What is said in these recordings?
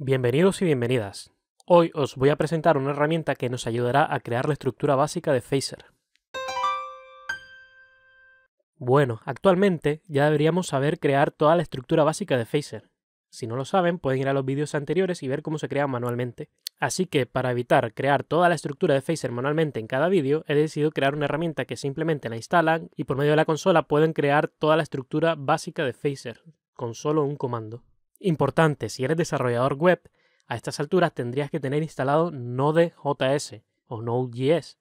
Bienvenidos y bienvenidas. Hoy os voy a presentar una herramienta que nos ayudará a crear la estructura básica de Phaser. Bueno, actualmente ya deberíamos saber crear toda la estructura básica de Phaser. Si no lo saben, pueden ir a los vídeos anteriores y ver cómo se crea manualmente. Así que, para evitar crear toda la estructura de Phaser manualmente en cada vídeo, he decidido crear una herramienta que simplemente la instalan y por medio de la consola pueden crear toda la estructura básica de Phaser, con solo un comando. Importante, si eres desarrollador web, a estas alturas tendrías que tener instalado Node.js o Node.js.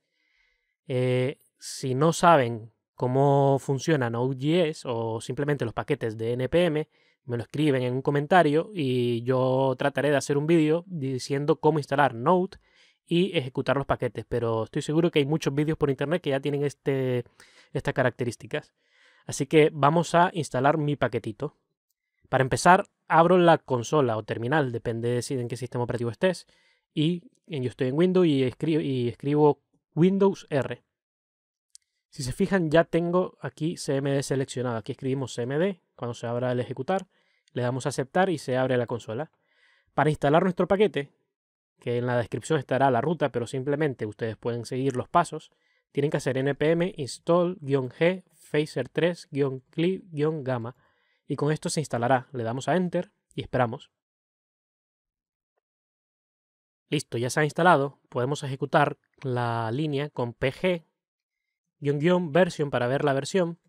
Eh, si no saben cómo funciona Node.js o simplemente los paquetes de NPM, me lo escriben en un comentario y yo trataré de hacer un vídeo diciendo cómo instalar Node y ejecutar los paquetes, pero estoy seguro que hay muchos vídeos por internet que ya tienen este, estas características. Así que vamos a instalar mi paquetito. Para empezar, abro la consola o terminal, depende de si, en qué sistema operativo estés, y yo estoy en Windows y escribo, y escribo Windows R. Si se fijan, ya tengo aquí CMD seleccionado. Aquí escribimos CMD. Cuando se abra el ejecutar, le damos a aceptar y se abre la consola. Para instalar nuestro paquete, que en la descripción estará la ruta, pero simplemente ustedes pueden seguir los pasos, tienen que hacer npm install-g phaser3-cli-gamma y con esto se instalará. Le damos a Enter y esperamos. Listo, ya se ha instalado. Podemos ejecutar la línea con pg-version para ver la versión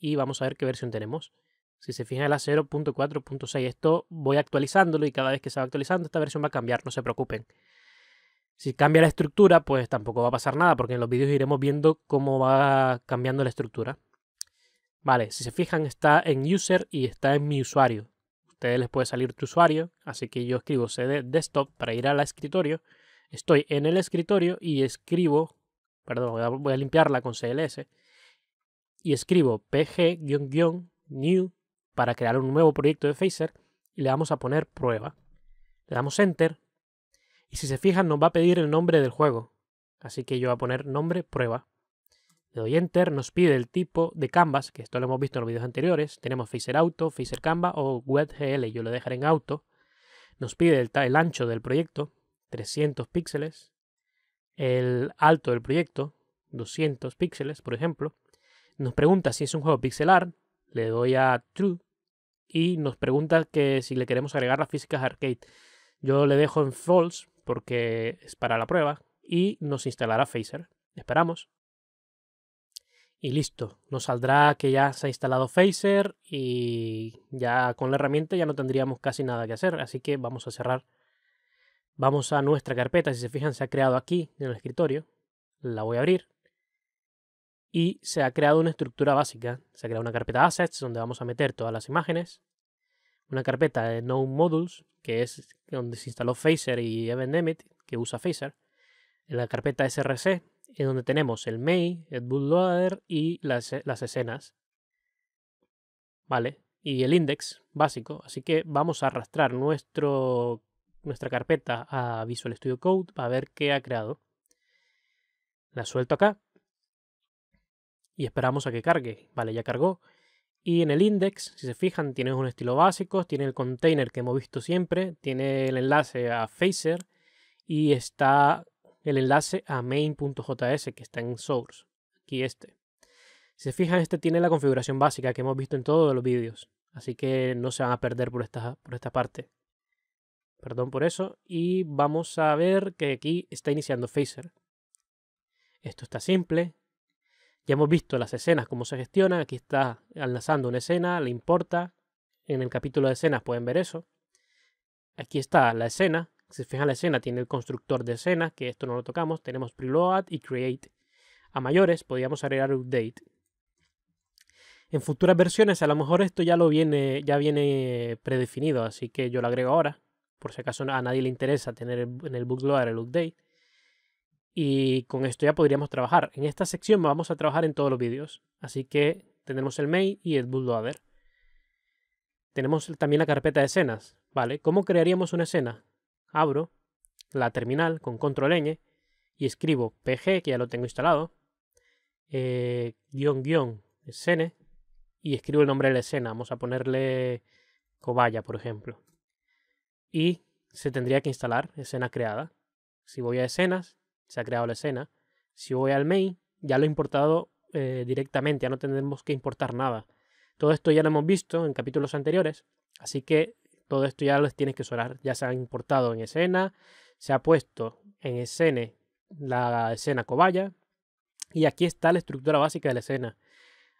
y vamos a ver qué versión tenemos. Si se fijan, la 0.4.6. Esto voy actualizándolo y cada vez que se va actualizando esta versión va a cambiar, no se preocupen. Si cambia la estructura, pues tampoco va a pasar nada porque en los vídeos iremos viendo cómo va cambiando la estructura. Vale, si se fijan está en user y está en mi usuario. A ustedes les puede salir tu usuario, así que yo escribo cd desktop para ir al escritorio. Estoy en el escritorio y escribo, perdón, voy a, limpiarla con cls, y escribo pg-new para crear un nuevo proyecto de Phaser y le vamos a poner prueba. Le damos enter y si se fijan nos va a pedir el nombre del juego. Así que yo voy a poner nombre prueba. Le doy Enter, nos pide el tipo de Canvas, que esto lo hemos visto en los videos anteriores. Tenemos Phaser Auto, Phaser Canva o WebGL, yo lo dejaré en Auto. Nos pide el, ancho del proyecto, 300 píxeles. El alto del proyecto, 200 píxeles, por ejemplo. Nos pregunta si es un juego pixelar, le doy a True y nos pregunta que si le queremos agregar las físicas arcade. Yo le dejo en false porque es para la prueba y nos instalará Phaser. Esperamos y listo. Nos saldrá que ya se ha instalado Phaser y ya con la herramienta ya no tendríamos casi nada que hacer. Así que vamos a cerrar. Vamos a nuestra carpeta. Si se fijan, se ha creado aquí en el escritorio. La voy a abrir. Y se ha creado una estructura básica. Se ha creado una carpeta Assets donde vamos a meter todas las imágenes. Una carpeta de No Modules, que es donde se instaló Phaser y Event que usa Phaser. En la carpeta SRC, en donde tenemos el main, el bootloader y e, las, escenas. ¿Vale? Y el index básico. Así que vamos a arrastrar nuestro, nuestra carpeta a Visual Studio Code para ver qué ha creado. La suelto acá. Y esperamos a que cargue. Vale, ya cargó. Y en el index, si se fijan, tiene un estilo básico, tiene el container que hemos visto siempre, tiene el enlace a Phaser y está el enlace a main.js que está en source, aquí este. Si se fijan, este tiene la configuración básica que hemos visto en todos los vídeos, así que no se van a perder por esta, por esta parte. Perdón por eso, y vamos a ver que aquí está iniciando Phaser. Esto está simple, ya hemos visto las escenas, cómo se gestionan. Aquí está enlazando una escena, le importa. En el capítulo de escenas pueden ver eso. Aquí está la escena. Si se fijan la escena, tiene el constructor de escena, que esto no lo tocamos. Tenemos preload y create. A mayores podríamos agregar update. En futuras versiones, a lo mejor esto ya lo viene, ya viene predefinido, así que yo lo agrego ahora. Por si acaso a nadie le interesa tener en el bootloader el update. Y con esto ya podríamos trabajar. En esta sección vamos a trabajar en todos los vídeos. Así que tenemos el main y el bootloader. Tenemos también la carpeta de escenas, ¿vale? ¿Cómo crearíamos una escena? abro la terminal con control n y escribo pg, que ya lo tengo instalado, eh, guión y escribo el nombre de la escena. Vamos a ponerle cobaya, por ejemplo. Y se tendría que instalar escena creada. Si voy a escenas, se ha creado la escena. Si voy al main, ya lo he importado eh, directamente, ya no tendremos que importar nada. Todo esto ya lo hemos visto en capítulos anteriores, así que todo esto ya lo tienes que solar. Ya se ha importado en escena, se ha puesto en escena la escena cobaya. Y aquí está la estructura básica de la escena.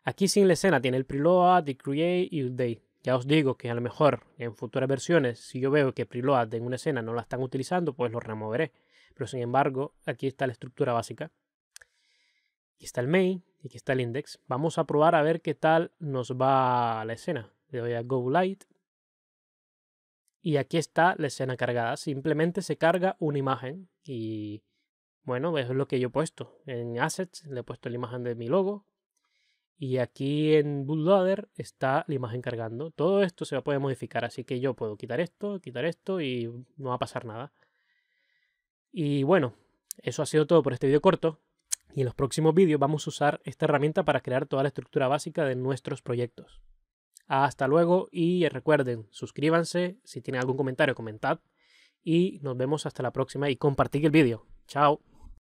Aquí sin la escena tiene el preload, the create y update. Ya os digo que a lo mejor en futuras versiones, si yo veo que preload en una escena no la están utilizando, pues lo removeré. Pero sin embargo, aquí está la estructura básica. Aquí está el main y aquí está el index. Vamos a probar a ver qué tal nos va la escena. Le doy a go light y aquí está la escena cargada. Simplemente se carga una imagen. Y bueno, eso es lo que yo he puesto. En Assets le he puesto la imagen de mi logo. Y aquí en Bootloader está la imagen cargando. Todo esto se va a poder modificar. Así que yo puedo quitar esto, quitar esto y no va a pasar nada. Y bueno, eso ha sido todo por este vídeo corto. Y en los próximos vídeos vamos a usar esta herramienta para crear toda la estructura básica de nuestros proyectos. Hasta luego y recuerden, suscríbanse, si tienen algún comentario comentad y nos vemos hasta la próxima y compartid el vídeo. Chao.